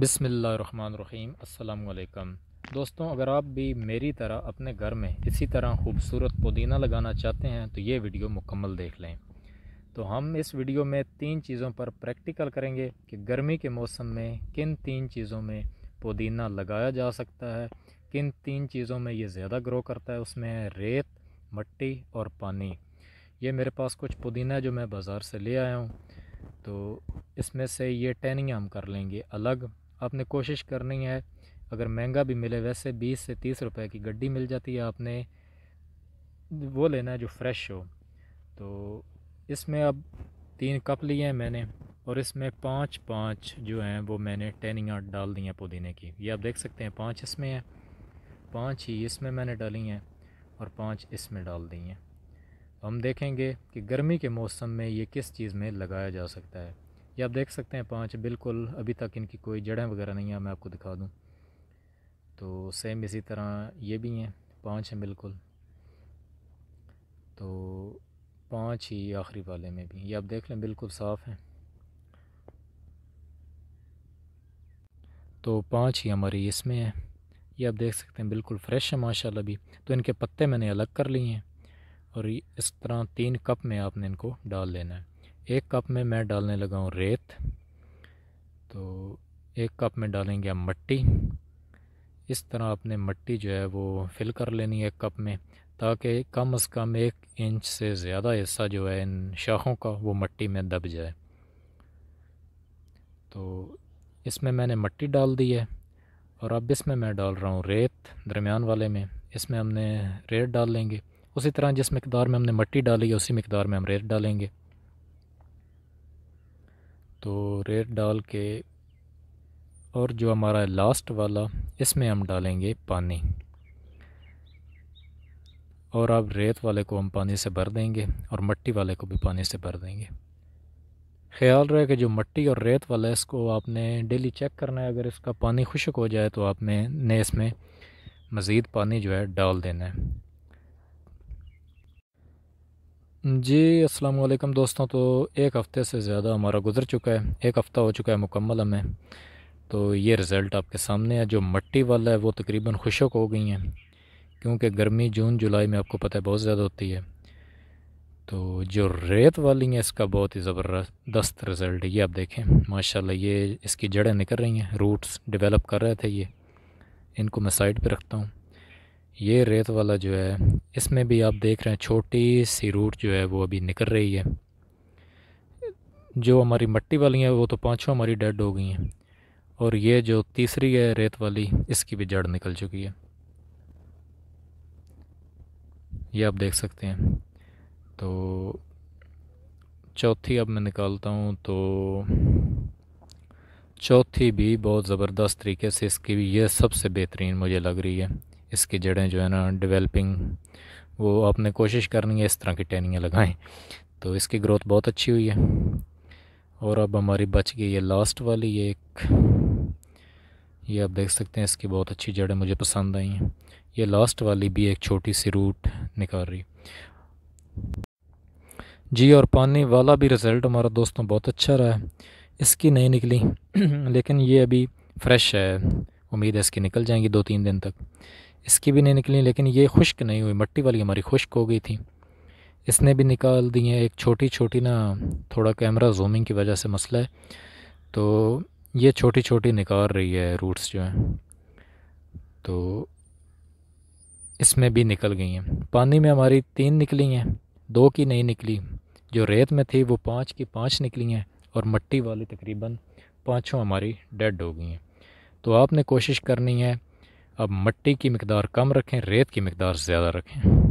बिसमीम अल्लाम दोस्तों अगर आप भी मेरी तरह अपने घर में इसी तरह खूबसूरत पुदीना लगाना चाहते हैं तो ये वीडियो मुकम्मल देख लें तो हम इस वीडियो में तीन चीज़ों पर प्रैक्टिकल करेंगे कि गर्मी के मौसम में किन तीन चीज़ों में पुदीना लगाया जा सकता है किन तीन चीज़ों में ये ज़्यादा ग्रो करता है उसमें है रेत मट्टी और पानी ये मेरे पास कुछ पुदीना है जो मैं बाज़ार से ले आया हूँ तो इसमें से ये टहनियाँ हम कर लेंगे अलग आपने कोशिश करनी है अगर महंगा भी मिले वैसे बीस से तीस रुपए की गड्डी मिल जाती है आपने वो लेना है जो फ्रेश हो तो इसमें अब तीन कप लिए हैं मैंने और इसमें पाँच पाँच जो हैं वो मैंने टहनियाँ डाल दी हैं पुदीने की ये आप देख सकते हैं पाँच इसमें हैं पाँच ही इसमें मैंने डाली हैं और पाँच इसमें डाल दी हैं हम देखेंगे कि गर्मी के मौसम में ये किस चीज़ में लगाया जा सकता है ये आप देख सकते हैं पाँच बिल्कुल अभी तक इनकी कोई जड़ें वगैरह नहीं है मैं आपको दिखा दूँ तो सेम इसी तरह ये भी हैं पाँच हैं बिल्कुल तो पाँच ही आखिरी वाले में भी ये आप देख लें बिल्कुल साफ़ हैं तो पाँच ही हमारी इसमें है ये आप देख सकते हैं बिल्कुल फ्रेश है माशाल्लाह भी तो इनके पत्ते मैंने अलग कर लिए हैं और इस तरह तीन कप में आपने इनको डाल लेना है एक कप में मैं डालने लगा हूँ रेत तो एक कप में डालेंगे हम मट्टी इस तरह आपने मट्टी जो है वो फिल कर लेनी है एक कप में ताकि कम अज़ कम एक इंच से ज़्यादा हिस्सा जो है इन शाखों का वो मट्टी में दब जाए तो इसमें मैंने मट्टी डाल दी है और अब इसमें मैं डाल रहा हूँ रेत दरमियान वाले में इसमें हमने रेत डाल लेंगे उसी तरह जिस मकदार में हमने मट्टी डाली है उसी मकदार में हम रेत डालेंगे तो रेड डाल के और जो हमारा लास्ट वाला इसमें हम डालेंगे पानी और अब रेत वाले को हम पानी से भर देंगे और मट्टी वाले को भी पानी से भर देंगे ख्याल रहे कि जो मट्टी और रेत वाला है इसको आपने डेली चेक करना है अगर इसका पानी खुशक हो जाए तो आपने ने इसमें मज़ीद पानी जो है डाल देना है जी अस्सलाम वालेकुम दोस्तों तो एक हफ़्ते से ज़्यादा हमारा गुजर चुका है एक हफ़्ता हो चुका है मुकम्मल हमें तो ये रिज़ल्ट आपके सामने है जो मट्टी वाला है वो तकरीबन खुशक हो गई हैं क्योंकि गर्मी जून जुलाई में आपको पता है बहुत ज़्यादा होती है तो जो रेत वाली हैं इसका बहुत ही ज़बरदस्त रिज़ल्ट ये आप देखें माशाल्लाह ये इसकी जड़ें निकल रही हैं रूट्स डेवलप कर रहे थे ये इनको मैं साइड पर रखता हूँ ये रेत वाला जो है इसमें भी आप देख रहे हैं छोटी सी रूट जो है वो अभी निकल रही है जो हमारी मट्टी वाली हैं वो तो पाँचों हमारी डेड हो गई हैं और ये जो तीसरी है रेत वाली इसकी भी जड़ निकल चुकी है ये आप देख सकते हैं तो चौथी अब मैं निकालता हूँ तो चौथी भी बहुत ज़बरदस्त तरीके से इसकी भी ये सबसे बेहतरीन मुझे लग रही है इसकी जड़ें जो है ना डेवलपिंग वो आपने कोशिश करनी है इस तरह की टहनियाँ लगाएं तो इसकी ग्रोथ बहुत अच्छी हुई है और अब हमारी बच गई ये लास्ट वाली ये एक ये आप देख सकते हैं इसकी बहुत अच्छी जड़ें मुझे पसंद आई हैं ये लास्ट वाली भी एक छोटी सी रूट निकाल रही जी और पानी वाला भी रिज़ल्ट हमारा दोस्तों बहुत अच्छा रहा है इसकी नहीं निकली लेकिन ये अभी फ्रेश है उम्मीद है इसकी निकल जाएंगी दो तीन दिन तक इसकी भी नहीं निकली लेकिन ये खुश्क नहीं हुई मट्टी वाली हमारी खुश्क हो गई थी इसने भी निकाल दी हैं एक छोटी छोटी ना थोड़ा कैमरा जूमिंग की वजह से मसला है तो ये छोटी छोटी निकाल रही है रूट्स जो हैं तो इसमें भी निकल गई हैं पानी में हमारी तीन निकली हैं दो की नहीं निकली जो रेत में थी वो पाँच की पाँच निकली हैं और मट्टी वाली तकरीबन पाँचों हमारी डेड हो गई हैं तो आपने कोशिश करनी है अब मट्टी की मकदार कम रखें रेत की मकदार ज़्यादा रखें